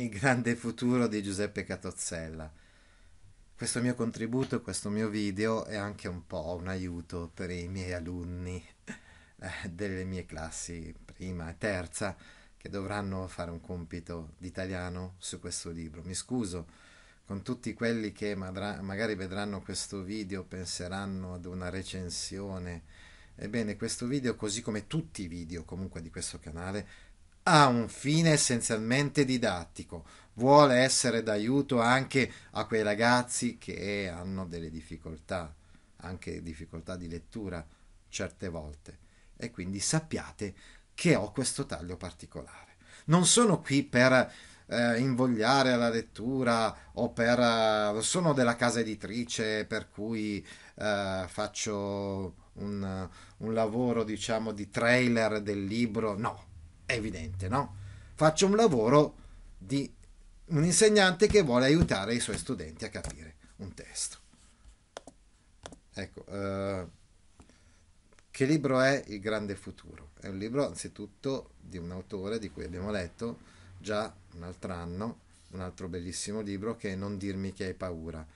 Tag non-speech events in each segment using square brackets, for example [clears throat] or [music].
il grande futuro di Giuseppe Catozzella. Questo mio contributo, questo mio video è anche un po' un aiuto per i miei alunni [laughs] eh, delle mie classi prima e terza che dovranno fare un compito d'italiano su questo libro. Mi scuso con tutti quelli che madra- magari vedranno questo video, penseranno ad una recensione. Ebbene, questo video, così come tutti i video comunque di questo canale, ha un fine essenzialmente didattico, vuole essere d'aiuto anche a quei ragazzi che hanno delle difficoltà, anche difficoltà di lettura certe volte. E quindi sappiate che ho questo taglio particolare. Non sono qui per eh, invogliare alla lettura o per... Eh, sono della casa editrice per cui eh, faccio un, un lavoro diciamo di trailer del libro, no è evidente, no? Faccio un lavoro di un insegnante che vuole aiutare i suoi studenti a capire un testo. Ecco, eh, che libro è Il Grande Futuro? È un libro anzitutto di un autore di cui abbiamo letto già un altro anno, un altro bellissimo libro che è Non dirmi che hai paura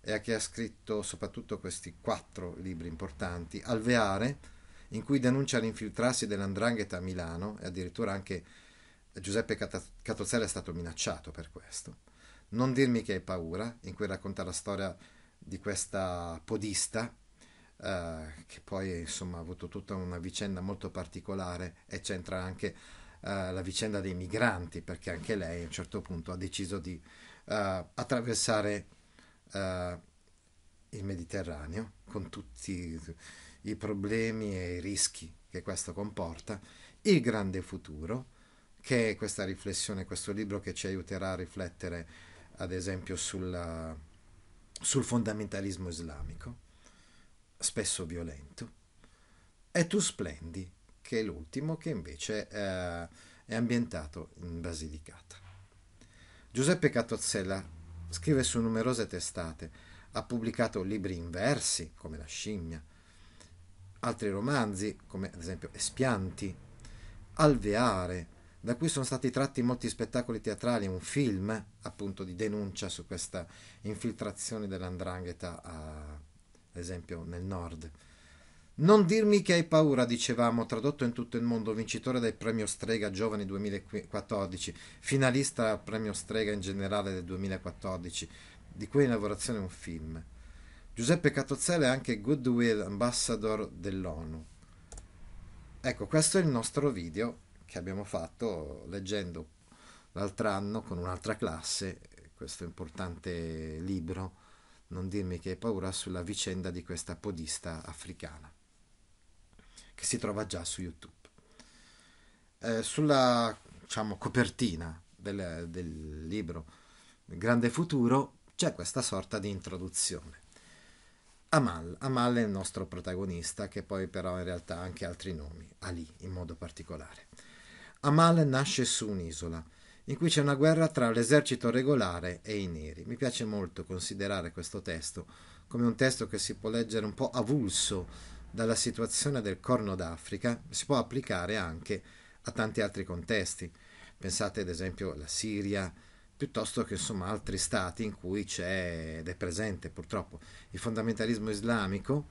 e a chi ha scritto soprattutto questi quattro libri importanti, Alveare, in cui denuncia l'infiltrarsi dell'andrangheta a Milano e addirittura anche Giuseppe Catozzella è stato minacciato per questo. Non dirmi che hai paura, in cui racconta la storia di questa podista eh, che poi insomma, ha avuto tutta una vicenda molto particolare e c'entra anche eh, la vicenda dei migranti perché anche lei a un certo punto ha deciso di eh, attraversare eh, il Mediterraneo con tutti i problemi e i rischi che questo comporta, il grande futuro, che è questa riflessione, questo libro che ci aiuterà a riflettere ad esempio sulla, sul fondamentalismo islamico, spesso violento, e Tu Splendi, che è l'ultimo che invece eh, è ambientato in Basilicata. Giuseppe Catozzella scrive su numerose testate, ha pubblicato libri in versi, come La scimmia, Altri romanzi, come ad esempio Espianti, Alveare, da cui sono stati tratti molti spettacoli teatrali, un film appunto di denuncia su questa infiltrazione dell'andrangheta, a, ad esempio nel nord. Non dirmi che hai paura, dicevamo, tradotto in tutto il mondo, vincitore del premio Strega Giovani 2014, finalista al premio Strega in generale del 2014, di cui è in lavorazione un film. Giuseppe Catozzella è anche Goodwill Ambassador dell'ONU. Ecco, questo è il nostro video che abbiamo fatto leggendo l'altro anno con un'altra classe questo importante libro, Non dirmi che hai paura, sulla vicenda di questa podista africana, che si trova già su YouTube. Eh, sulla diciamo, copertina del, del libro Grande Futuro c'è questa sorta di introduzione Amal. Amal è il nostro protagonista, che poi però in realtà ha anche altri nomi, Ali in modo particolare. Amal nasce su un'isola in cui c'è una guerra tra l'esercito regolare e i neri. Mi piace molto considerare questo testo come un testo che si può leggere un po' avulso dalla situazione del Corno d'Africa, si può applicare anche a tanti altri contesti. Pensate ad esempio alla Siria, piuttosto che insomma, altri stati in cui c'è ed è presente purtroppo il fondamentalismo islamico,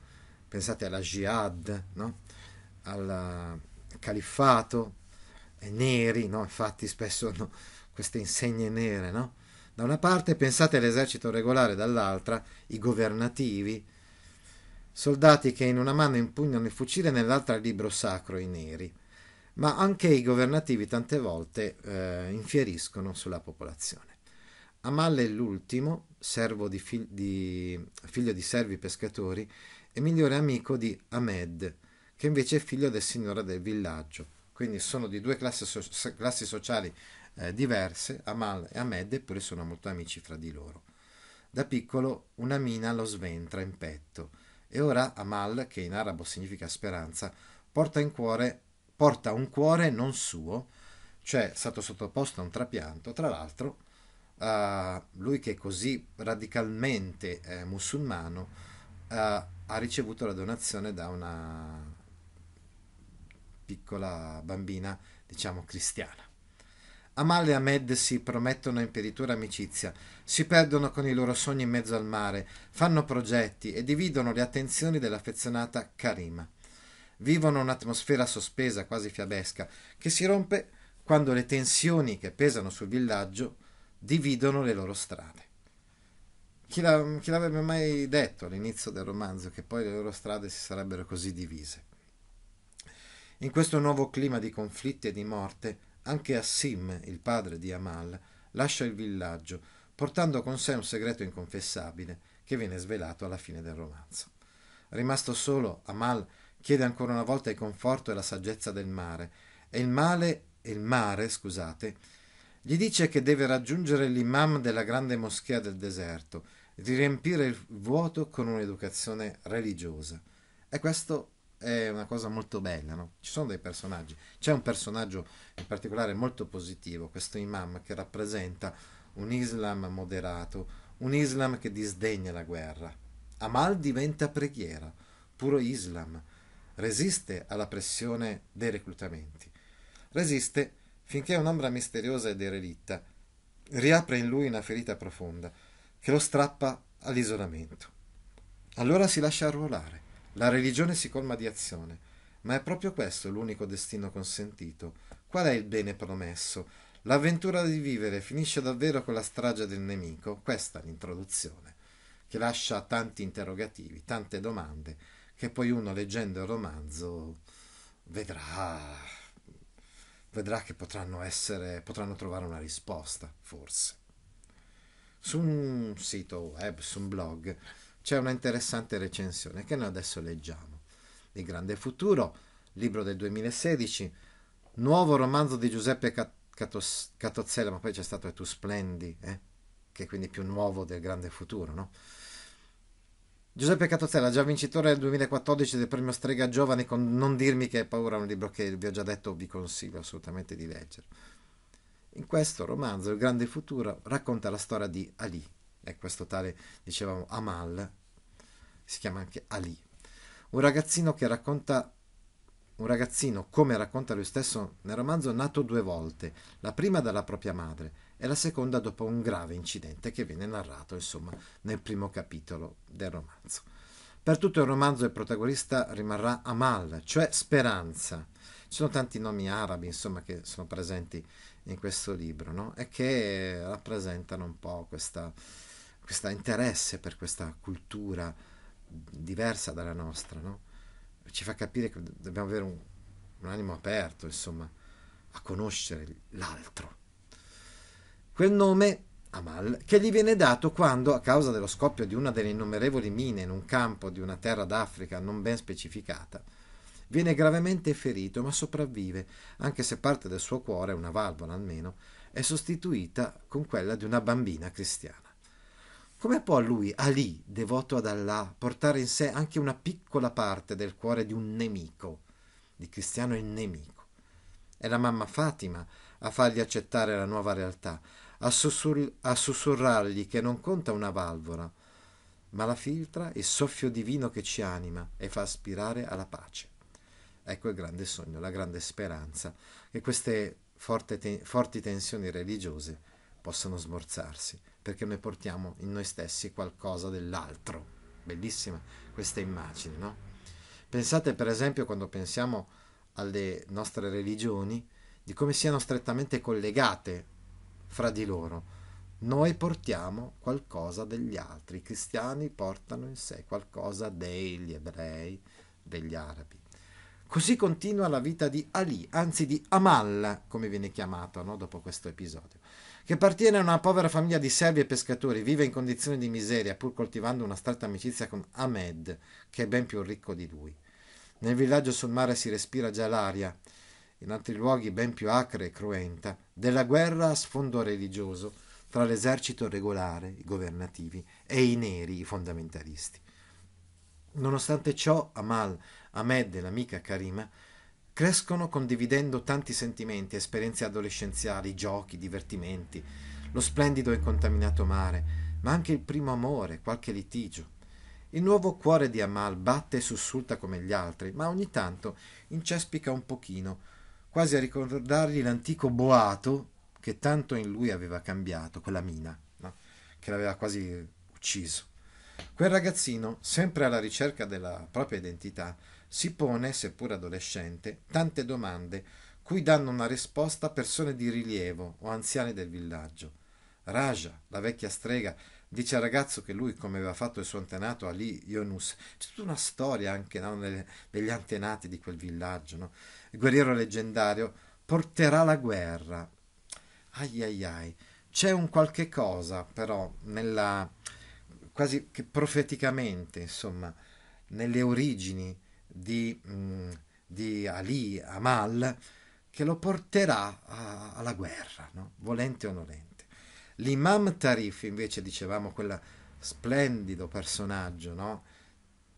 pensate alla jihad, no? al eh, califfato, eh, neri, no? infatti spesso hanno queste insegne nere, no? da una parte pensate all'esercito regolare, dall'altra i governativi, soldati che in una mano impugnano il fucile e nell'altra il libro sacro, i neri ma anche i governativi tante volte eh, infieriscono sulla popolazione. Amal è l'ultimo, servo di, fi- di, figlio di servi pescatori e migliore amico di Ahmed, che invece è figlio del signore del villaggio. Quindi sono di due classi, so- classi sociali eh, diverse, Amal e Ahmed, eppure sono molto amici fra di loro. Da piccolo una mina lo sventra in petto e ora Amal, che in arabo significa speranza, porta, in cuore, porta un cuore non suo, cioè è stato sottoposto a un trapianto, tra l'altro uh, lui che è così radicalmente eh, musulmano, uh, ha ricevuto la donazione da una piccola bambina, diciamo cristiana. Amal e Ahmed si promettono in peritura amicizia, si perdono con i loro sogni in mezzo al mare, fanno progetti e dividono le attenzioni dell'affezionata Karima. Vivono un'atmosfera sospesa, quasi fiabesca, che si rompe quando le tensioni che pesano sul villaggio dividono le loro strade. Chi, la, chi l'avrebbe mai detto all'inizio del romanzo che poi le loro strade si sarebbero così divise? In questo nuovo clima di conflitti e di morte, anche Assim, il padre di Amal, lascia il villaggio, portando con sé un segreto inconfessabile che viene svelato alla fine del romanzo. Rimasto solo, Amal chiede ancora una volta il conforto e la saggezza del mare, e il male, il mare, scusate, gli dice che deve raggiungere l'imam della grande moschea del deserto, di riempire il vuoto con un'educazione religiosa. E questo è una cosa molto bella, no? Ci sono dei personaggi. C'è un personaggio in particolare molto positivo, questo imam che rappresenta un Islam moderato, un Islam che disdegna la guerra. Amal diventa preghiera, puro Islam. Resiste alla pressione dei reclutamenti. Resiste finché un'ombra misteriosa e derelitta riapre in lui una ferita profonda che lo strappa all'isolamento. Allora si lascia arruolare, la religione si colma di azione, ma è proprio questo l'unico destino consentito. Qual è il bene promesso? L'avventura di vivere finisce davvero con la strage del nemico? Questa è l'introduzione, che lascia tanti interrogativi, tante domande, che poi uno leggendo il romanzo vedrà vedrà che potranno, essere, potranno trovare una risposta, forse. Su un sito web, su un blog, c'è una interessante recensione che noi adesso leggiamo. Il Grande Futuro, libro del 2016, nuovo romanzo di Giuseppe Catozzella, ma poi c'è stato E tu splendi, eh? che è quindi più nuovo del Grande Futuro, no? Giuseppe Catozzella, già vincitore del 2014 del premio Strega Giovani con Non dirmi che hai paura, un libro che vi ho già detto, vi consiglio assolutamente di leggere. In questo romanzo, Il grande futuro, racconta la storia di Ali, è questo tale, dicevamo, Amal, si chiama anche Ali, un ragazzino che racconta un ragazzino, come racconta lui stesso nel romanzo, nato due volte, la prima dalla propria madre e la seconda dopo un grave incidente che viene narrato insomma nel primo capitolo del romanzo. Per tutto il romanzo il protagonista rimarrà Amal, cioè speranza. Ci sono tanti nomi arabi insomma che sono presenti in questo libro no? e che rappresentano un po' questo interesse per questa cultura diversa dalla nostra. No? Ci fa capire che dobbiamo avere un, un animo aperto insomma a conoscere l'altro Quel nome, Amal, che gli viene dato quando, a causa dello scoppio di una delle innumerevoli mine in un campo di una terra d'Africa non ben specificata, viene gravemente ferito ma sopravvive, anche se parte del suo cuore, una valvola almeno, è sostituita con quella di una bambina cristiana. Come può lui, Ali, devoto ad Allah, portare in sé anche una piccola parte del cuore di un nemico? Di cristiano il nemico. È la mamma Fatima a fargli accettare la nuova realtà, a, sussur- a sussurrargli che non conta una valvola, ma la filtra il soffio divino che ci anima e fa aspirare alla pace. Ecco il grande sogno, la grande speranza, che queste te- forti tensioni religiose possano smorzarsi, perché noi portiamo in noi stessi qualcosa dell'altro. Bellissima questa immagine, no? Pensate per esempio quando pensiamo alle nostre religioni, di come siano strettamente collegate fra di loro. Noi portiamo qualcosa degli altri, i cristiani portano in sé qualcosa degli ebrei, degli arabi. Così continua la vita di Ali, anzi di Amal, come viene chiamato no? dopo questo episodio, che appartiene a una povera famiglia di servi e pescatori, vive in condizioni di miseria pur coltivando una stretta amicizia con Ahmed, che è ben più ricco di lui. Nel villaggio sul mare si respira già l'aria in altri luoghi ben più acre e cruenta, della guerra a sfondo religioso tra l'esercito regolare, i governativi, e i neri, i fondamentalisti. Nonostante ciò, Amal, Ahmed e l'amica Karima crescono condividendo tanti sentimenti, esperienze adolescenziali, giochi, divertimenti, lo splendido e contaminato mare, ma anche il primo amore, qualche litigio. Il nuovo cuore di Amal batte e sussulta come gli altri, ma ogni tanto incespica un pochino, quasi a ricordargli l'antico boato che tanto in lui aveva cambiato, quella mina, no? che l'aveva quasi ucciso. Quel ragazzino, sempre alla ricerca della propria identità, si pone, seppur adolescente, tante domande cui danno una risposta persone di rilievo o anziane del villaggio. Raja, la vecchia strega, dice al ragazzo che lui, come aveva fatto il suo antenato Ali Yonus, c'è tutta una storia anche no, degli antenati di quel villaggio, no? guerriero leggendario, porterà la guerra. Ai ai ai, c'è un qualche cosa però nella quasi che profeticamente, insomma, nelle origini di, mh, mm, di Ali Amal che lo porterà a, alla guerra, no? volente o nolente. L'imam Tarif, invece, dicevamo, quel splendido personaggio no?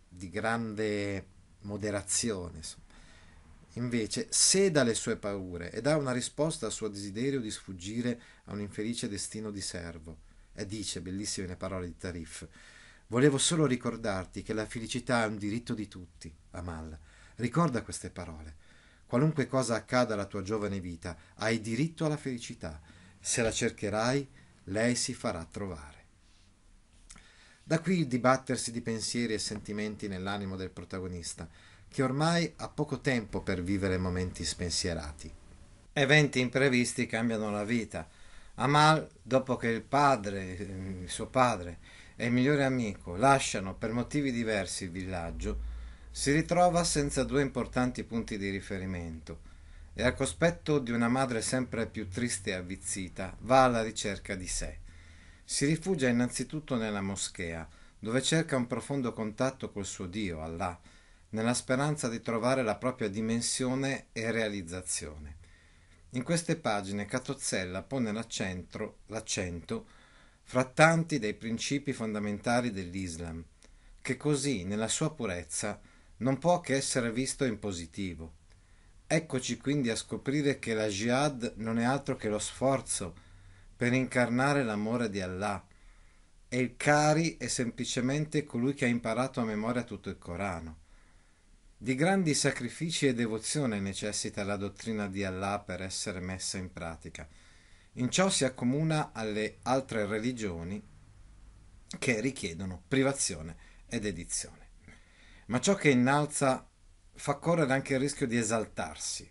di grande moderazione, insomma Invece seda le sue paure e dà una risposta al suo desiderio di sfuggire a un infelice destino di servo. E dice, bellissime le parole di Tarif, volevo solo ricordarti che la felicità è un diritto di tutti, Amal. Ricorda queste parole. Qualunque cosa accada alla tua giovane vita, hai diritto alla felicità. Se la cercherai, lei si farà trovare. Da qui il dibattersi di pensieri e sentimenti nell'animo del protagonista che ormai ha poco tempo per vivere momenti spensierati. Eventi imprevisti cambiano la vita. Amal, dopo che il padre, il suo padre, e il migliore amico lasciano per motivi diversi il villaggio, si ritrova senza due importanti punti di riferimento e al cospetto di una madre sempre più triste e avvizzita va alla ricerca di sé. Si rifugia innanzitutto nella moschea, dove cerca un profondo contatto col suo Dio, Allah, nella speranza di trovare la propria dimensione e realizzazione. In queste pagine Catozzella pone l'accento, l'accento fra tanti dei principi fondamentali dell'Islam, che così, nella sua purezza, non può che essere visto in positivo. Eccoci quindi a scoprire che la jihad non è altro che lo sforzo per incarnare l'amore di Allah e il Cari è semplicemente colui che ha imparato a memoria tutto il Corano. Di grandi sacrifici e devozione necessita la dottrina di Allah per essere messa in pratica. In ciò si accomuna alle altre religioni che richiedono privazione e dedizione. Ma ciò che innalza fa correre anche il rischio di esaltarsi.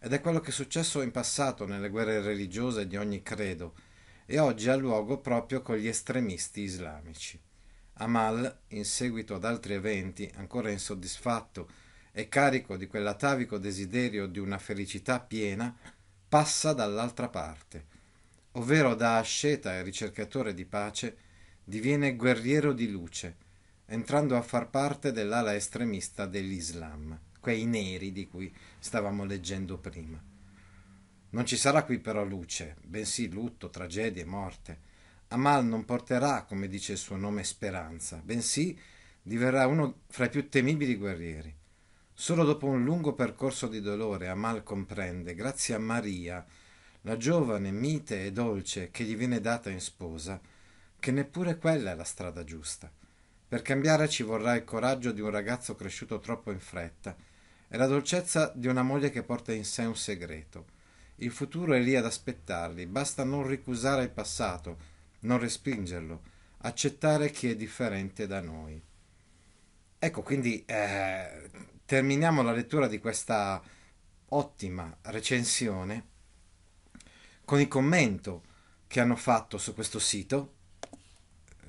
Ed è quello che è successo in passato nelle guerre religiose di ogni credo e oggi ha luogo proprio con gli estremisti islamici. Amal, in seguito ad altri eventi, ancora insoddisfatto e carico di quell'atavico desiderio di una felicità piena, passa dall'altra parte, ovvero da asceta e ricercatore di pace diviene guerriero di luce, entrando a far parte dell'ala estremista dell'Islam, quei neri di cui stavamo leggendo prima. Non ci sarà qui però luce, bensì lutto, tragedie, morte Amal non porterà, come dice il suo nome, speranza, bensì diverrà uno fra i più temibili guerrieri. Solo dopo un lungo percorso di dolore Amal comprende, grazie a Maria, la giovane, mite e dolce che gli viene data in sposa, che neppure quella è la strada giusta. Per cambiare ci vorrà il coraggio di un ragazzo cresciuto troppo in fretta e la dolcezza di una moglie che porta in sé un segreto. Il futuro è lì ad aspettarli, basta non ricusare il passato, non respingerlo, accettare chi è differente da noi. Ecco, quindi eh, terminiamo la lettura di questa ottima recensione con il commento che hanno fatto su questo sito,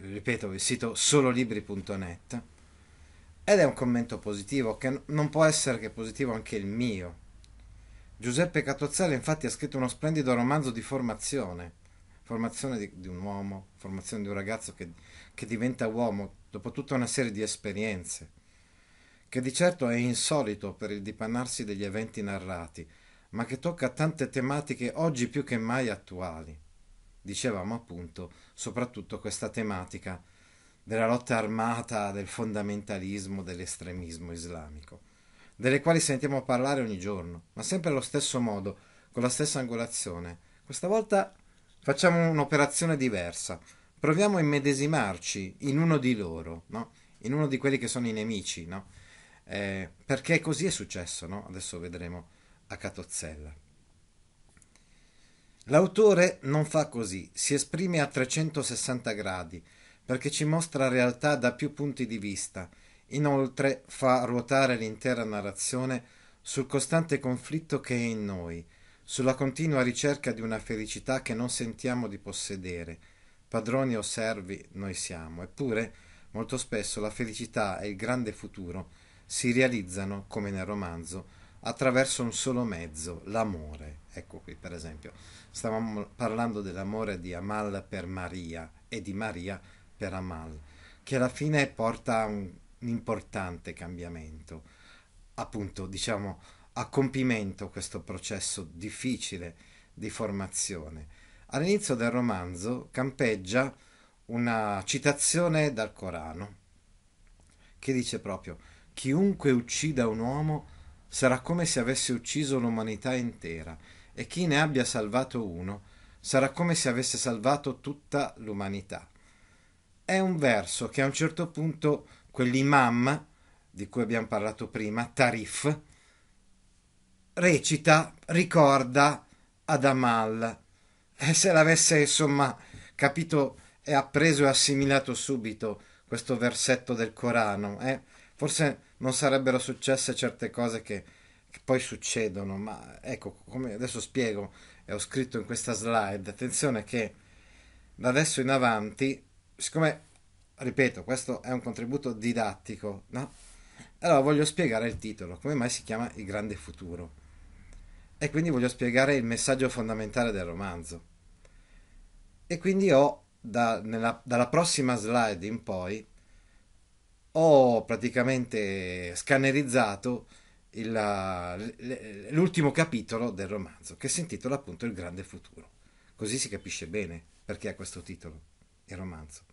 ripeto, il sito sololibri.net, ed è un commento positivo, che non può essere che positivo anche il mio. Giuseppe Catozzella infatti ha scritto uno splendido romanzo di formazione, formazione di, di, un uomo, formazione di un ragazzo che, che diventa uomo dopo tutta una serie di esperienze, che di certo è insolito per il dipanarsi degli eventi narrati, ma che tocca tante tematiche oggi più che mai attuali. Dicevamo appunto soprattutto questa tematica della lotta armata, del fondamentalismo, dell'estremismo islamico, delle quali sentiamo parlare ogni giorno, ma sempre allo stesso modo, con la stessa angolazione, questa volta Facciamo un'operazione diversa. Proviamo a immedesimarci in uno di loro, no? in uno di quelli che sono i nemici, no? eh, perché così è successo, no? adesso vedremo a Catozzella. L'autore non fa così, si esprime a 360 gradi, perché ci mostra realtà da più punti di vista. Inoltre fa ruotare l'intera narrazione sul costante conflitto che è in noi, sulla continua ricerca di una felicità che non sentiamo di possedere. Padroni o servi noi siamo, eppure molto spesso la felicità e il grande futuro si realizzano, come nel romanzo, attraverso un solo mezzo, l'amore. Ecco qui, per esempio, stavamo parlando dell'amore di Amal per Maria e di Maria per Amal, che alla fine porta a un, importante cambiamento. Appunto, diciamo, a compimento questo processo difficile di formazione. All'inizio del romanzo campeggia una citazione dal Corano che dice proprio chiunque uccida un uomo sarà come se avesse ucciso l'umanità intera e chi ne abbia salvato uno sarà come se avesse salvato tutta l'umanità. È un verso che a un certo punto quell'imam di cui abbiamo parlato prima, Tarif, recita, ricorda Adamal. E eh, se l'avesse insomma capito e appreso e assimilato subito questo versetto del Corano, eh, forse non sarebbero successe certe cose che, che poi succedono. Ma ecco, come adesso spiego e ho scritto in questa slide, attenzione che da adesso in avanti, siccome ripeto, questo è un contributo didattico, no? Allora voglio spiegare il titolo, come mai si chiama Il Grande Futuro e quindi voglio spiegare il messaggio fondamentale del romanzo. E quindi ho, da, nella, dalla prossima slide in poi, ho praticamente scannerizzato il, l'ultimo capitolo del romanzo, che si intitola appunto Il grande futuro. Così si capisce bene perché ha questo titolo, il romanzo.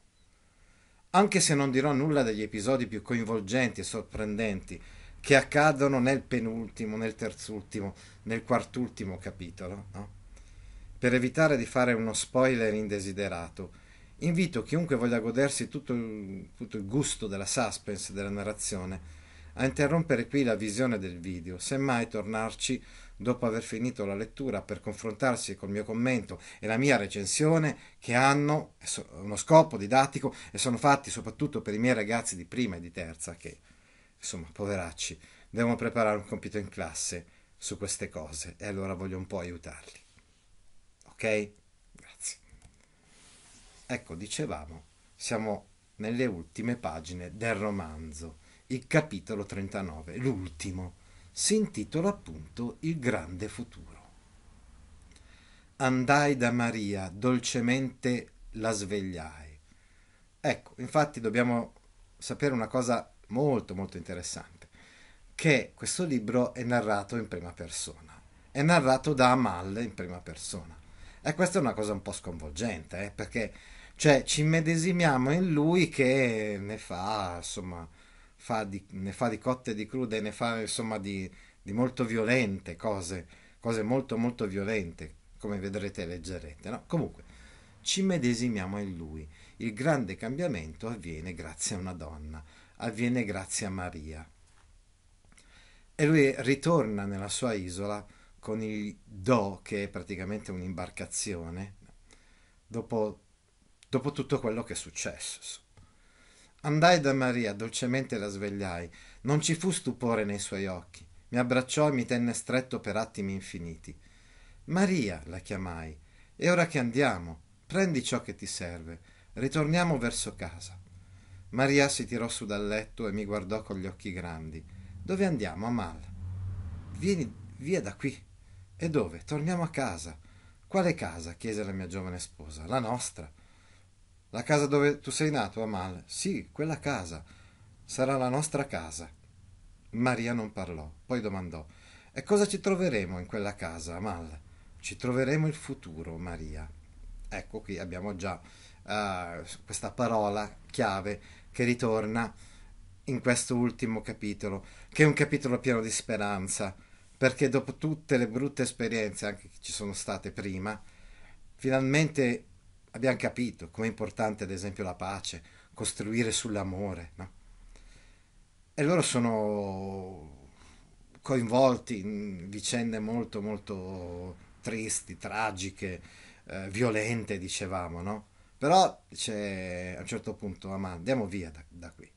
Anche se non dirò nulla degli episodi più coinvolgenti e sorprendenti che accadono nel penultimo, nel terzultimo, nel quart'ultimo capitolo, no? per evitare di fare uno spoiler indesiderato, invito chiunque voglia godersi tutto il, tutto il gusto della suspense della narrazione a interrompere qui la visione del video, semmai tornarci dopo aver finito la lettura per confrontarsi col mio commento e la mia recensione che hanno uno scopo didattico e sono fatti soprattutto per i miei ragazzi di prima e di terza che, insomma, poveracci, devono preparare un compito in classe su queste cose e allora voglio un po' aiutarli. Ok? Grazie. Ecco, dicevamo, siamo nelle ultime pagine del romanzo, il capitolo 39, l'ultimo, si intitola appunto Il grande futuro. Andai da Maria, dolcemente la svegliai. Ecco, infatti dobbiamo sapere una cosa molto molto interessante che questo libro è narrato in prima persona, è narrato da Amal in prima persona. E questa è una cosa un po' sconvolgente, eh, perché cioè, ci immedesimiamo in lui che ne fa, insomma, fa di, ne fa di cotte di crude, ne fa insomma di, di molto violente cose, cose molto molto violente, come vedrete e leggerete. No? Comunque, ci immedesimiamo in lui. Il grande cambiamento avviene grazie a una donna, avviene grazie a Maria e lui ritorna nella sua isola con il Do, che è praticamente un'imbarcazione, dopo, dopo tutto quello che è successo. Andai da Maria, dolcemente la svegliai. Non ci fu stupore nei suoi occhi. Mi abbracciò e mi tenne stretto per attimi infiniti. Maria, la chiamai, è ora che andiamo, prendi ciò che ti serve, ritorniamo verso casa. Maria si tirò su dal letto e mi guardò con gli occhi grandi. Dove andiamo, Amal? Vieni via da qui. E dove? Torniamo a casa. Quale casa? chiese la mia giovane sposa. La nostra. La casa dove tu sei nato, Amal? Sì, quella casa. Sarà la nostra casa. Maria non parlò, poi domandò: E cosa ci troveremo in quella casa, Amal? Ci troveremo il futuro, Maria. Ecco qui abbiamo già uh, questa parola chiave che ritorna in questo ultimo capitolo, che è un capitolo pieno di speranza, perché dopo tutte le brutte esperienze, anche che ci sono state prima, finalmente abbiamo capito com'è importante ad esempio la pace, costruire sull'amore. No? E loro sono coinvolti in vicende molto molto tristi, tragiche, eh, violente, dicevamo, no? Però a un certo punto, ah, ma andiamo via da, da qui.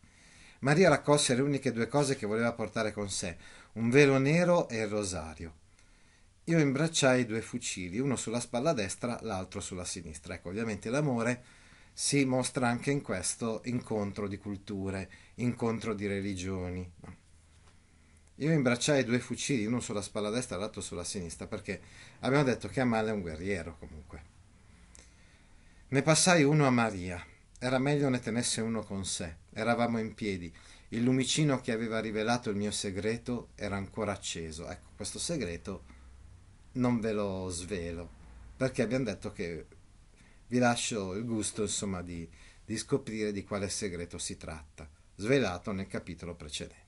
Maria raccolse le uniche due cose che voleva portare con sé, un velo nero e il rosario. Io imbracciai due fucili, uno sulla spalla destra, l'altro sulla sinistra. Ecco, ovviamente l'amore si mostra anche in questo incontro di culture, incontro di religioni. Io imbracciai due fucili, uno sulla spalla destra e l'altro sulla sinistra, perché abbiamo detto che Amal è un guerriero comunque. Ne passai uno a Maria, era meglio ne tenesse uno con sé Eravamo in piedi. Il lumicino che aveva rivelato il mio segreto era ancora acceso. Ecco, questo segreto non ve lo svelo perché abbiamo detto che vi lascio il gusto, insomma, di, di scoprire di quale segreto si tratta, svelato nel capitolo precedente.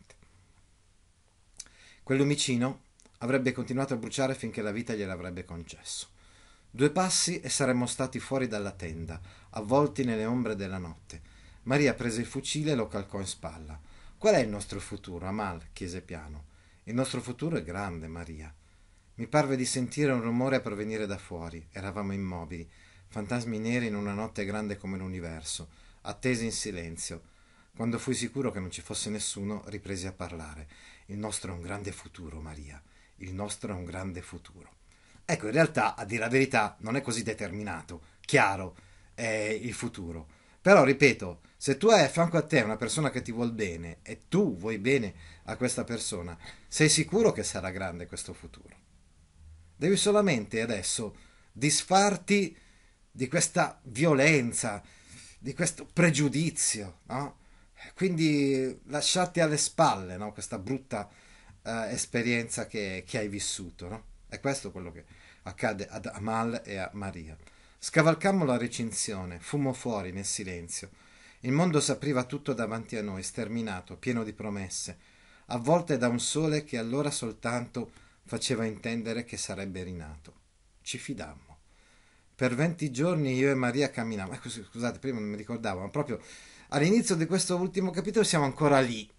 Quel lumicino avrebbe continuato a bruciare finché la vita gliel'avrebbe concesso. Due passi e saremmo stati fuori dalla tenda, avvolti nelle ombre della notte. Maria prese il fucile e lo calcò in spalla. Qual è il nostro futuro, Amal? chiese piano. Il nostro futuro è grande, Maria. Mi parve di sentire un rumore provenire da fuori. Eravamo immobili, fantasmi neri in una notte grande come l'universo, attesi in silenzio. Quando fui sicuro che non ci fosse nessuno, ripresi a parlare. Il nostro è un grande futuro, Maria. Il nostro è un grande futuro. Ecco, in realtà, a dire la verità, non è così determinato, chiaro, è il futuro però, ripeto, se tu hai a fianco a te una persona che ti vuol bene e tu vuoi bene a questa persona, sei sicuro che sarà grande questo futuro. Devi solamente adesso disfarti di questa violenza, di questo pregiudizio, no? Quindi lasciarti alle spalle no? questa brutta eh, esperienza che, che, hai vissuto. No? E questo quello che accade ad Amal e a Maria. Scavalcammo la recinzione, fummo fuori nel silenzio. Il mondo s'apriva tutto davanti a noi, sterminato, pieno di promesse, avvolte da un sole che allora soltanto faceva intendere che sarebbe rinato. Ci fidammo. Per venti giorni io e Maria camminavamo. Ecco, scusate, prima non mi ricordavo, ma proprio all'inizio di questo ultimo capitolo siamo ancora lì,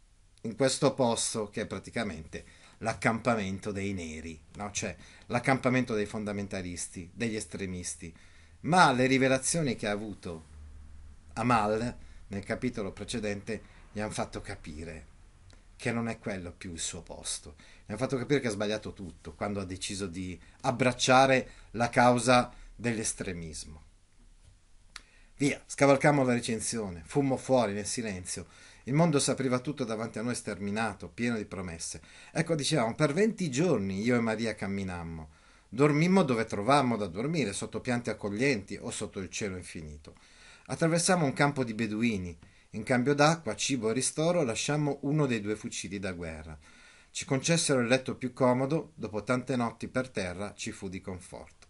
in questo posto che è praticamente l'accampamento dei neri, no? cioè l'accampamento dei fondamentalisti, degli estremisti ma le rivelazioni che ha avuto Amal nel capitolo precedente gli hanno fatto capire che non è quello più il suo posto. Gli hanno fatto capire che ha sbagliato tutto quando ha deciso di abbracciare la causa dell'estremismo. Via, scavalcammo la recensione, fummo fuori nel silenzio. Il mondo s'apriva tutto davanti a noi sterminato, pieno di promesse. Ecco, dicevamo, per venti giorni io e Maria camminammo Dormimmo dove trovammo da dormire, sotto piante accoglienti o sotto il cielo infinito. Attraversammo un campo di beduini. In cambio d'acqua, cibo e ristoro lasciammo uno dei due fucili da guerra. Ci concessero il letto più comodo, dopo tante notti per terra ci fu di conforto.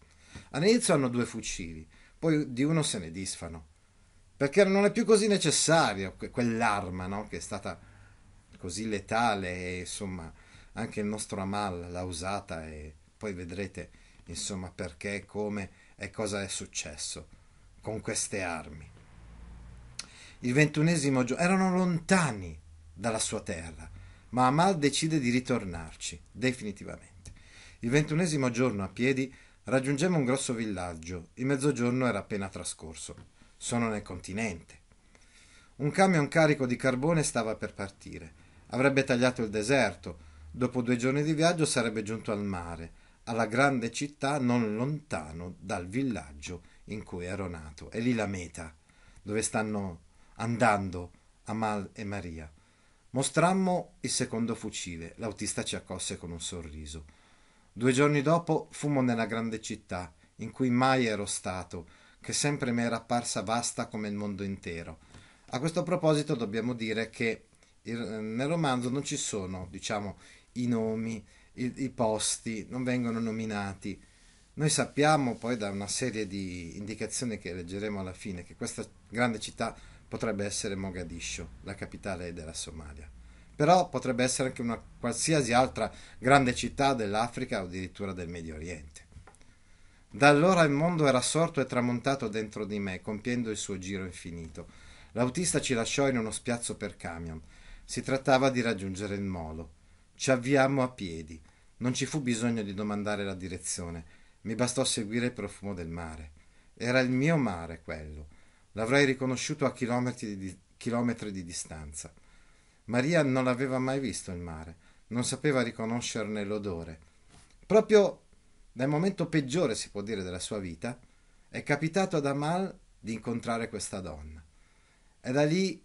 All'inizio hanno due fucili, poi di uno se ne disfano. Perché non è più così necessario quell'arma no? che è stata così letale e insomma anche il nostro Amal l'ha usata e poi vedrete insomma perché, come e cosa è successo con queste armi. Il ventunesimo giorno erano lontani dalla sua terra, ma Amal decide di ritornarci definitivamente. Il ventunesimo giorno a piedi raggiungemmo un grosso villaggio, il mezzogiorno era appena trascorso, sono nel continente. Un camion carico di carbone stava per partire, avrebbe tagliato il deserto, dopo due giorni di viaggio sarebbe giunto al mare, alla grande città non lontano dal villaggio in cui ero nato. È lì la meta, dove stanno andando Amal e Maria. Mostrammo il secondo fucile, l'autista ci accosse con un sorriso. Due giorni dopo fummo nella grande città, in cui mai ero stato, che sempre mi era apparsa vasta come il mondo intero. A questo proposito dobbiamo dire che eh, nel romanzo non ci sono, diciamo, i nomi, i, i posti, non vengono nominati. Noi sappiamo poi da una serie di indicazioni che leggeremo alla fine che questa grande città potrebbe essere Mogadiscio, la capitale della Somalia. Però potrebbe essere anche una qualsiasi altra grande città dell'Africa o addirittura del Medio Oriente. Da allora il mondo era sorto e tramontato dentro di me, compiendo il suo giro infinito. L'autista ci lasciò in uno spiazzo per camion. Si trattava di raggiungere il molo. Ci avviammo a piedi. Non ci fu bisogno di domandare la direzione, mi bastò seguire il profumo del mare. Era il mio mare quello. L'avrei riconosciuto a chilometri di, chilometri di distanza. Maria non aveva mai visto il mare, non sapeva riconoscerne l'odore. Proprio nel momento peggiore, si può dire, della sua vita, è capitato ad Amal di incontrare questa donna. E da lì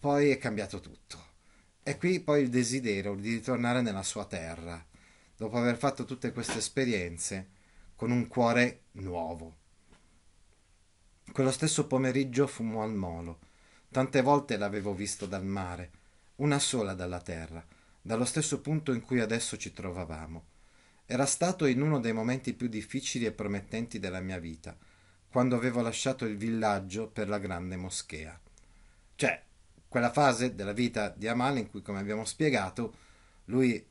poi è cambiato tutto. E qui poi il desiderio di ritornare nella sua terra, dopo aver fatto tutte queste esperienze, con un cuore nuovo. Quello stesso pomeriggio fummo al molo. Tante volte l'avevo visto dal mare, una sola dalla terra, dallo stesso punto in cui adesso ci trovavamo. Era stato in uno dei momenti più difficili e promettenti della mia vita, quando avevo lasciato il villaggio per la grande moschea. Cioè, quella fase della vita di Amal in cui, come abbiamo spiegato, lui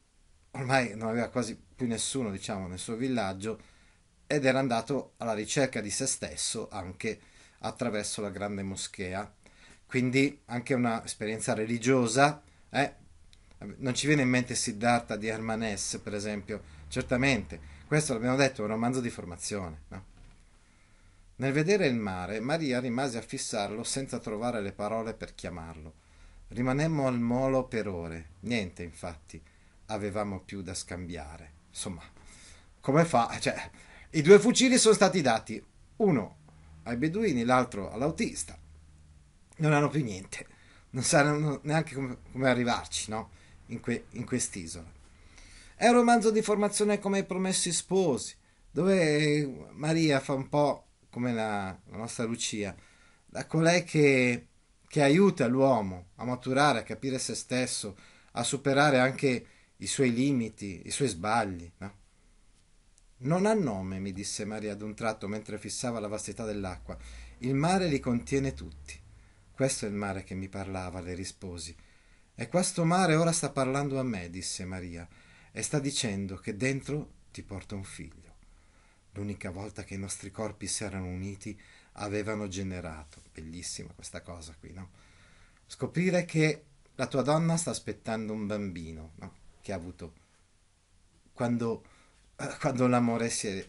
ormai non aveva quasi più nessuno diciamo nel suo villaggio ed era andato alla ricerca di se stesso anche attraverso la grande moschea quindi anche un'esperienza religiosa eh? non ci viene in mente Siddhartha di Hermanes, per esempio certamente questo l'abbiamo detto è un romanzo di formazione no? nel vedere il mare Maria rimase a fissarlo senza trovare le parole per chiamarlo rimanemmo al molo per ore niente infatti avevamo più da scambiare. Insomma, come fa? Cioè, i due fucili sono stati dati, uno ai beduini, l'altro all'autista. Non hanno più niente, non sanno neanche come, come arrivarci, no? In, que, in quest'isola. È un romanzo di formazione come I Promessi Sposi, dove Maria fa un po' come la, la nostra Lucia, la colei che, che aiuta l'uomo a maturare, a capire se stesso, a superare anche i suoi limiti, i suoi sbagli. No? Non ha nome, mi disse Maria ad un tratto mentre fissava la vastità dell'acqua. Il mare li contiene tutti. Questo è il mare che mi parlava, le risposi. E questo mare ora sta parlando a me, disse Maria, e sta dicendo che dentro ti porta un figlio. L'unica volta che i nostri corpi si erano uniti avevano generato. Bellissima questa cosa qui, no? Scoprire che la tua donna sta aspettando un bambino, no? che ha avuto quando, eh, quando l'amore si è,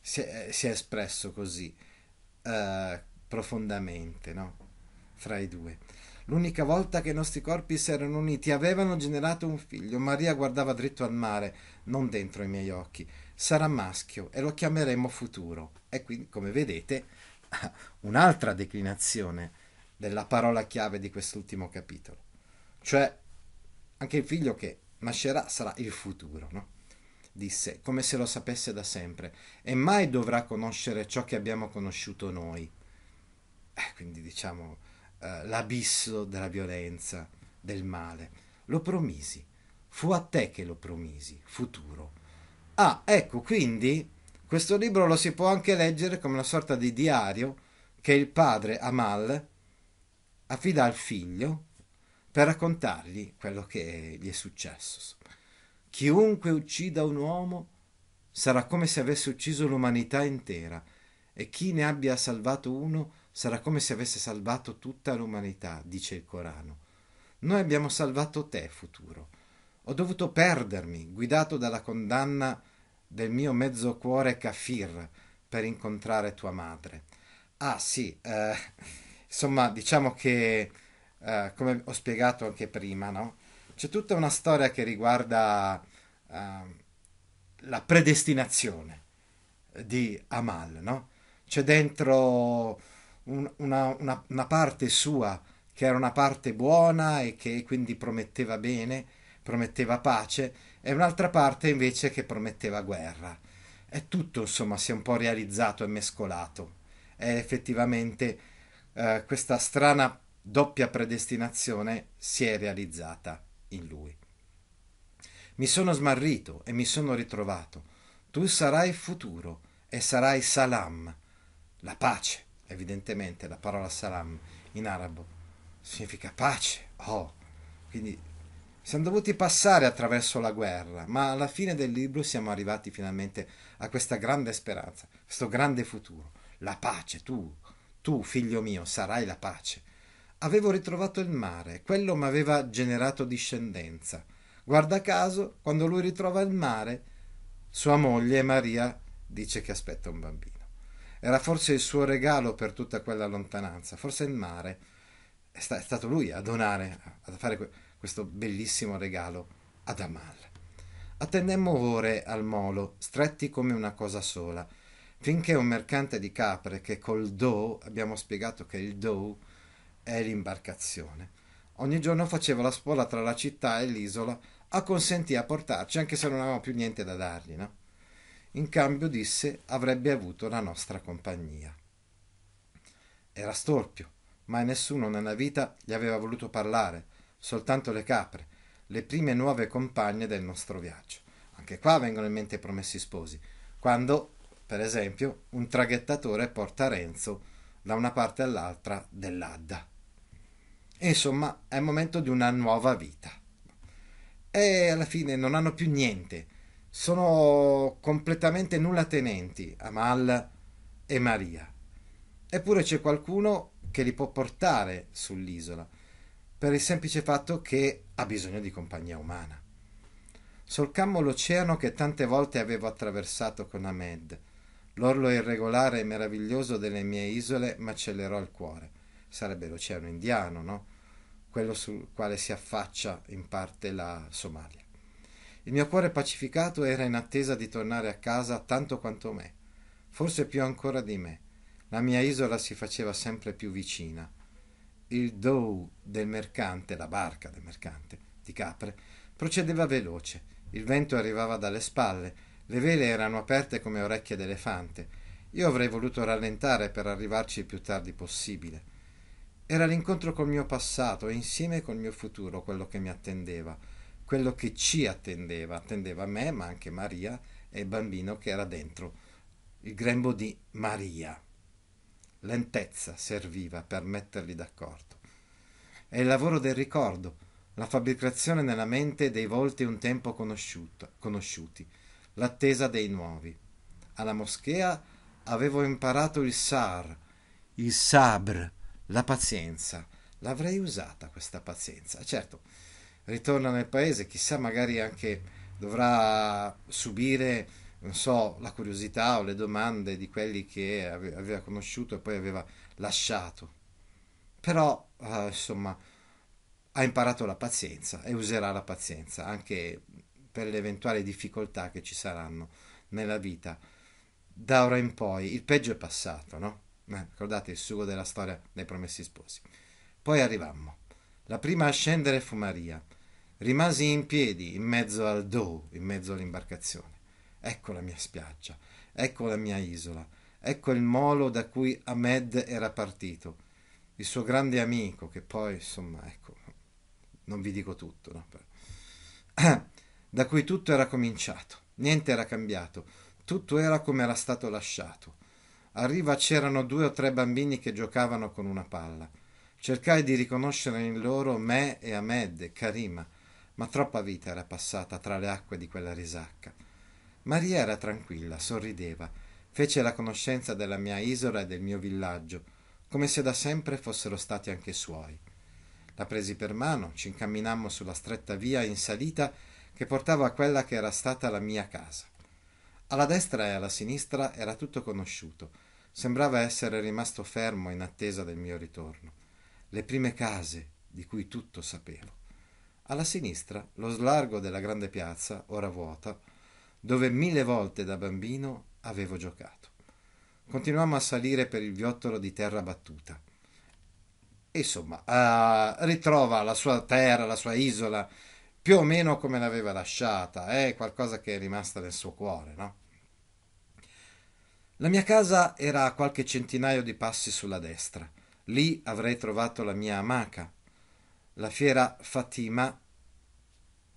si, è, si è, espresso così eh, profondamente no? fra i due. L'unica volta che i nostri corpi si erano uniti avevano generato un figlio. Maria guardava dritto al mare, non dentro i miei occhi. Sarà maschio e lo chiameremo futuro. E quindi, come vedete, [laughs] un'altra declinazione della parola chiave di quest'ultimo capitolo. Cioè, anche il figlio che nascerà sarà il futuro, no? disse, come se lo sapesse da sempre, e mai dovrà conoscere ciò che abbiamo conosciuto noi. Eh, quindi diciamo eh, l'abisso della violenza, del male. Lo promisi, fu a te che lo promisi, futuro. Ah, ecco, quindi questo libro lo si può anche leggere come una sorta di diario che il padre Amal affida al figlio per raccontargli quello che gli è successo. Chiunque uccida un uomo sarà come se avesse ucciso l'umanità intera e chi ne abbia salvato uno sarà come se avesse salvato tutta l'umanità, dice il Corano. Noi abbiamo salvato te, futuro. Ho dovuto perdermi, guidato dalla condanna del mio mezzo cuore kafir, per incontrare tua madre. Ah sì, eh, insomma diciamo che eh, come ho spiegato anche prima, no? c'è tutta una storia che riguarda eh, la predestinazione di Amal, no? c'è dentro un, una, una, una parte sua che era una parte buona e che quindi prometteva bene, prometteva pace, e un'altra parte invece che prometteva guerra. È tutto, insomma, si è un po' realizzato e mescolato. È effettivamente eh, questa strana doppia predestinazione si è realizzata in lui. Mi sono smarrito e mi sono ritrovato. Tu sarai futuro e sarai salam, la pace, evidentemente la parola salam in arabo significa pace. Oh, quindi siamo dovuti passare attraverso la guerra, ma alla fine del libro siamo arrivati finalmente a questa grande speranza, questo grande futuro, la pace. Tu, tu figlio mio, sarai la pace Avevo ritrovato il mare, quello mi aveva generato discendenza. Guarda caso, quando lui ritrova il mare, sua moglie Maria dice che aspetta un bambino. Era forse il suo regalo per tutta quella lontananza, forse il mare. È, sta- è stato lui a donare, a fare que- questo bellissimo regalo ad Amal. Attennemmo ore al molo, stretti come una cosa sola, finché un mercante di capre che col do, abbiamo spiegato che il do e l'imbarcazione. Ogni giorno faceva la spola tra la città e l'isola, acconsentì a portarci anche se non avevamo più niente da dargli, no? In cambio, disse, avrebbe avuto la nostra compagnia. Era storpio, mai nessuno nella vita gli aveva voluto parlare, soltanto le capre, le prime nuove compagne del nostro viaggio. Anche qua vengono in mente i promessi sposi, quando, per esempio, un traghettatore porta Renzo da una parte all'altra dell'Adda. Insomma, è il momento di una nuova vita. E alla fine non hanno più niente. Sono completamente nullatenenti, Amal e Maria. Eppure c'è qualcuno che li può portare sull'isola, per il semplice fatto che ha bisogno di compagnia umana. Solcammo l'oceano che tante volte avevo attraversato con Ahmed. L'orlo irregolare e meraviglioso delle mie isole macellerò il cuore sarebbe l'Oceano Indiano, no? quello sul quale si affaccia in parte la Somalia. Il mio cuore pacificato era in attesa di tornare a casa tanto quanto me, forse più ancora di me. La mia isola si faceva sempre più vicina. Il dow del mercante, la barca del mercante di Capre, procedeva veloce. Il vento arrivava dalle spalle, le vele erano aperte come orecchie d'elefante. Io avrei voluto rallentare per arrivarci il più tardi possibile era l'incontro col mio passato e insieme col mio futuro quello che mi attendeva, quello che ci attendeva, attendeva me, ma anche Maria e il bambino che era dentro, il grembo di Maria. Lentezza serviva per metterli d'accordo. È il lavoro del ricordo, la fabbricazione nella mente dei volti un tempo conosciuti, l'attesa dei nuovi. Alla moschea avevo imparato il sar, il sabr, la pazienza. L'avrei usata questa pazienza. Certo, ritorna nel paese, chissà magari anche dovrà subire, non so, la curiosità o le domande di quelli che aveva conosciuto e poi aveva lasciato. Però, eh, insomma, ha imparato la pazienza e userà la pazienza anche per le eventuali difficoltà che ci saranno nella vita. Da ora in poi il peggio è passato, no? Eh, ricordate il sugo della storia dei promessi sposi. Poi arrivammo. La prima a scendere fu Maria. Rimasi in piedi in mezzo al do, in mezzo all'imbarcazione. Ecco la mia spiaggia, ecco la mia isola, ecco il molo da cui Ahmed era partito, il suo grande amico, che poi, insomma, ecco, non vi dico tutto, no? [clears throat] da cui tutto era cominciato, niente era cambiato, tutto era come era stato lasciato arriva c'erano due o tre bambini che giocavano con una palla. Cercai di riconoscere in loro me e Ahmed Karima, ma troppa vita era passata tra le acque di quella risacca. Maria era tranquilla, sorrideva, fece la conoscenza della mia isola e del mio villaggio, come se da sempre fossero stati anche suoi. La presi per mano, ci incamminammo sulla stretta via in salita che portava a quella che era stata la mia casa. Alla destra e alla sinistra era tutto conosciuto, sembrava essere rimasto fermo in attesa del mio ritorno. Le prime case di cui tutto sapevo. Alla sinistra lo slargo della grande piazza, ora vuota, dove mille volte da bambino avevo giocato. Continuammo a salire per il viottolo di terra battuta. Insomma, uh, ritrova la sua terra, la sua isola, più o meno come l'aveva lasciata, è eh? qualcosa che è rimasta nel suo cuore, no? La mia casa era a qualche centinaio di passi sulla destra. Lì avrei trovato la mia amaca, la fiera Fatima,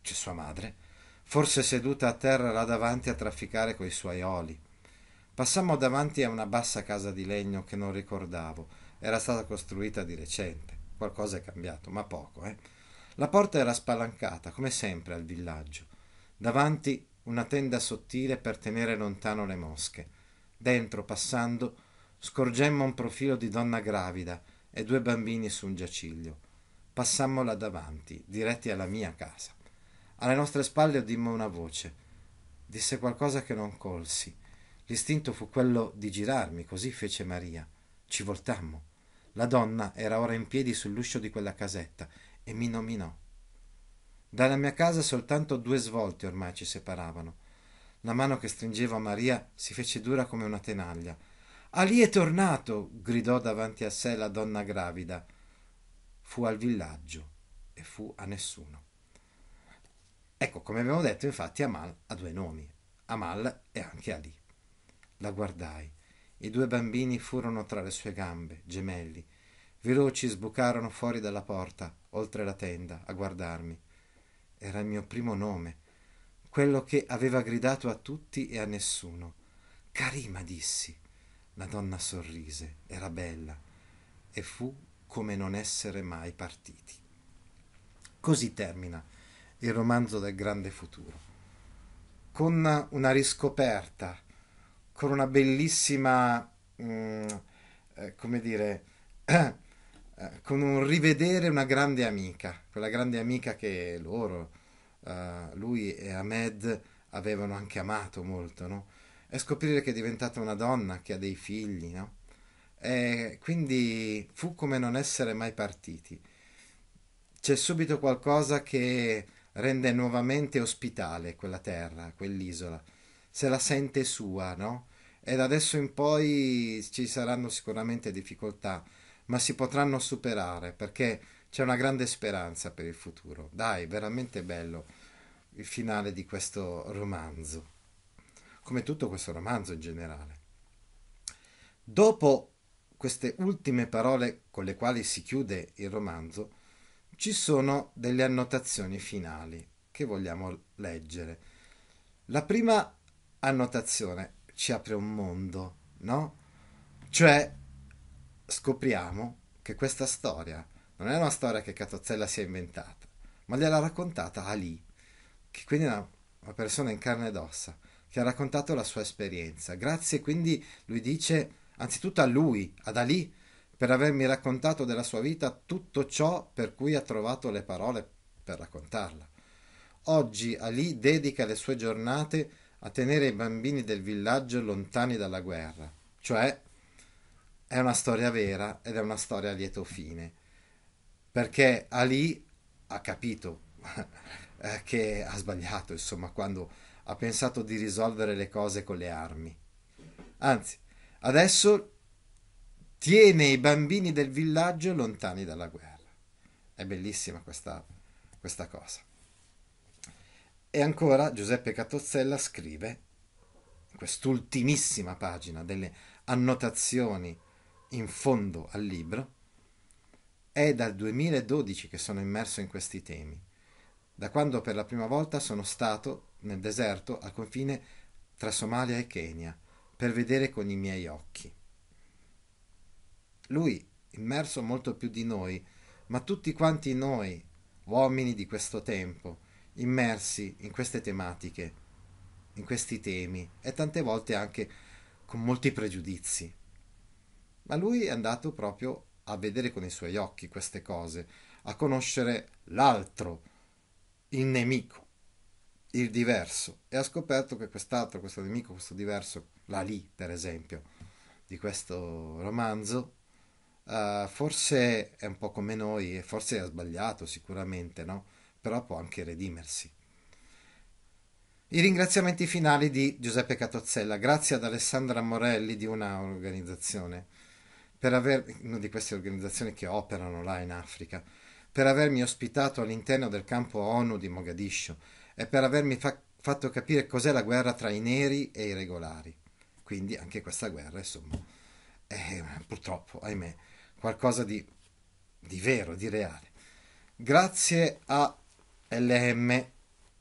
c'è sua madre, forse seduta a terra là davanti a trafficare coi suoi oli. Passammo davanti a una bassa casa di legno che non ricordavo, era stata costruita di recente. Qualcosa è cambiato, ma poco, eh. La porta era spalancata, come sempre al villaggio. Davanti una tenda sottile per tenere lontano le mosche. Dentro, passando, scorgemmo un profilo di donna gravida e due bambini su un giaciglio. Passammo là davanti, diretti alla mia casa. Alle nostre spalle udimmo una voce. Disse qualcosa che non colsi. L'istinto fu quello di girarmi, così fece Maria. Ci voltammo. La donna era ora in piedi sull'uscio di quella casetta e mi nominò. Dalla mia casa soltanto due svolte ormai ci separavano. La mano che stringeva Maria si fece dura come una tenaglia. Ali è tornato! gridò davanti a sé la donna gravida. Fu al villaggio e fu a nessuno. Ecco, come abbiamo detto, infatti, Amal ha due nomi, Amal e anche Ali. La guardai. I due bambini furono tra le sue gambe, gemelli. Veloci sbucarono fuori dalla porta, oltre la tenda, a guardarmi. Era il mio primo nome quello che aveva gridato a tutti e a nessuno. Carima, dissi. La donna sorrise, era bella, e fu come non essere mai partiti. Così termina il romanzo del grande futuro, con una riscoperta, con una bellissima, mm, eh, come dire, [clears throat] eh, con un rivedere una grande amica, quella grande amica che loro eh, lui e Ahmed avevano anche amato molto, no? E scoprire che è diventata una donna, che ha dei figli, no? E quindi fu come non essere mai partiti. C'è subito qualcosa che rende nuovamente ospitale quella terra, quell'isola. Se la sente sua, no? E da adesso in poi ci saranno sicuramente difficoltà, ma si potranno superare perché c'è una grande speranza per il futuro. Dai, veramente bello il finale di questo romanzo, come tutto questo romanzo in generale. Dopo queste ultime parole con le quali si chiude il romanzo, ci sono delle annotazioni finali che vogliamo leggere. La prima annotazione ci apre un mondo, no? Cioè scopriamo che questa storia non è una storia che Catozzella si è inventata, ma gliela ha raccontata Ali, che quindi è una, una persona in carne ed ossa, che ha raccontato la sua esperienza. Grazie quindi, lui dice, anzitutto a lui, ad Ali, per avermi raccontato della sua vita tutto ciò per cui ha trovato le parole per raccontarla. Oggi Ali dedica le sue giornate a tenere i bambini del villaggio lontani dalla guerra, cioè è una storia vera ed è una storia a lieto fine, perché Ali ha capito [laughs] eh, che ha sbagliato, insomma, quando ha pensato di risolvere le cose con le armi. Anzi, adesso tiene i bambini del villaggio lontani dalla guerra. È bellissima questa, questa cosa. E ancora Giuseppe Catozzella scrive quest'ultimissima pagina delle annotazioni in fondo al libro, è dal 2012 che sono immerso in questi temi da quando per la prima volta sono stato nel deserto al confine tra Somalia e Kenya per vedere con i miei occhi. Lui, immerso molto più di noi, ma tutti quanti noi, uomini di questo tempo, immersi in queste tematiche, in questi temi e tante volte anche con molti pregiudizi. Ma lui è andato proprio a vedere con i suoi occhi queste cose, a conoscere l'altro, il nemico, il diverso, e ha scoperto che quest'altro, questo nemico, questo diverso, la lì per esempio, di questo romanzo, uh, forse è un po' come noi e forse ha sbagliato sicuramente, no? però può anche redimersi. I ringraziamenti finali di Giuseppe Catozzella, grazie ad Alessandra Morelli di una organizzazione, per aver, una di queste organizzazioni che operano là in Africa, per avermi ospitato all'interno del campo ONU di Mogadiscio e per avermi fa- fatto capire cos'è la guerra tra i neri e i regolari. Quindi anche questa guerra, insomma, è purtroppo, ahimè, qualcosa di, di vero, di reale. Grazie a LM,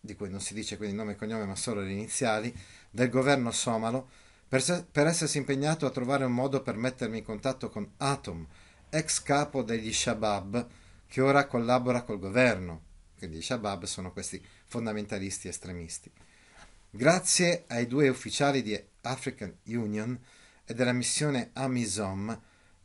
di cui non si dice quindi nome e cognome ma solo le iniziali, del governo somalo, per, se- per essersi impegnato a trovare un modo per mettermi in contatto con Atom, ex capo degli Shabab, che ora collabora col governo, quindi i Shabab sono questi fondamentalisti estremisti. Grazie ai due ufficiali di African Union e della missione Amisom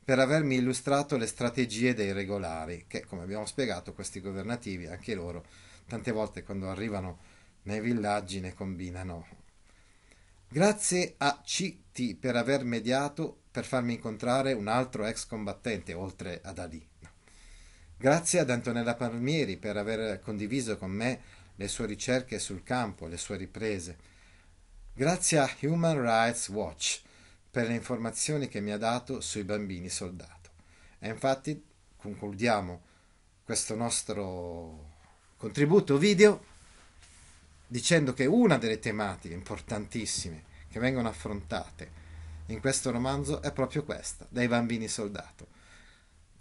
per avermi illustrato le strategie dei regolari, che come abbiamo spiegato questi governativi, anche loro, tante volte quando arrivano nei villaggi ne combinano. Grazie a CT per aver mediato per farmi incontrare un altro ex combattente oltre ad Ali. Grazie ad Antonella Palmieri per aver condiviso con me le sue ricerche sul campo, le sue riprese. Grazie a Human Rights Watch per le informazioni che mi ha dato sui bambini soldato. E infatti concludiamo questo nostro contributo video dicendo che una delle tematiche importantissime che vengono affrontate in questo romanzo è proprio questa, dai bambini soldato.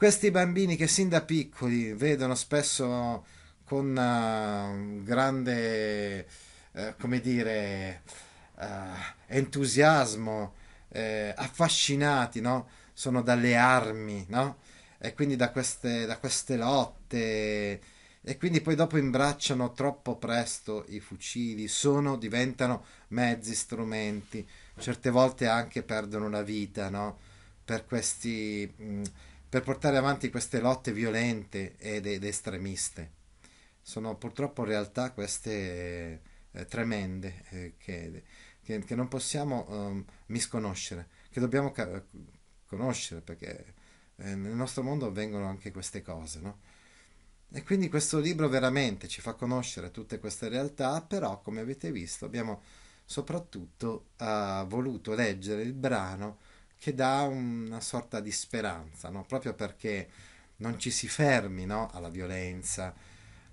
Questi bambini che sin da piccoli vedono spesso con uh, grande, uh, come dire, uh, entusiasmo, affascinati, no? Sono dalle armi, no? E quindi da queste, da queste lotte e quindi poi dopo imbracciano troppo presto i fucili, sono, diventano mezzi, strumenti, certe volte anche perdono la vita, no? Per questi... Mh, mm, per portare avanti queste lotte violente ed, ed estremiste. Sono purtroppo realtà queste eh, tremende eh, che, che, che, non possiamo um, misconoscere, che dobbiamo ca- conoscere perché eh, nel nostro mondo avvengono anche queste cose, no? E quindi questo libro veramente ci fa conoscere tutte queste realtà, però come avete visto abbiamo soprattutto uh, voluto leggere il brano che dà una sorta di speranza, no? proprio perché non ci si fermi no? alla violenza,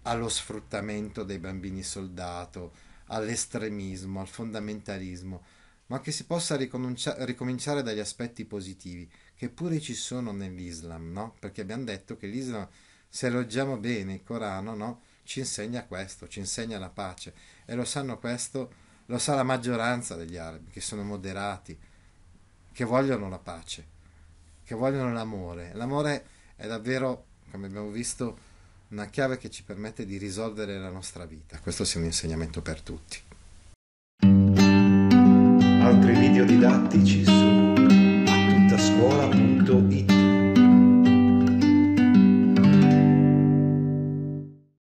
allo sfruttamento dei bambini soldato, all'estremismo, al fondamentalismo, ma che si possa ricominciare dagli aspetti positivi, che pure ci sono nell'Islam, no? perché abbiamo detto che l'Islam, se leggiamo bene il Corano, no? ci insegna questo, ci insegna la pace, e lo sanno questo, lo sa la maggioranza degli arabi, che sono moderati, che vogliono la pace, che vogliono l'amore. L'amore è davvero, come abbiamo visto, una chiave che ci permette di risolvere la nostra vita. Questo sia un insegnamento per tutti. Altri video didattici su attuttascuola.it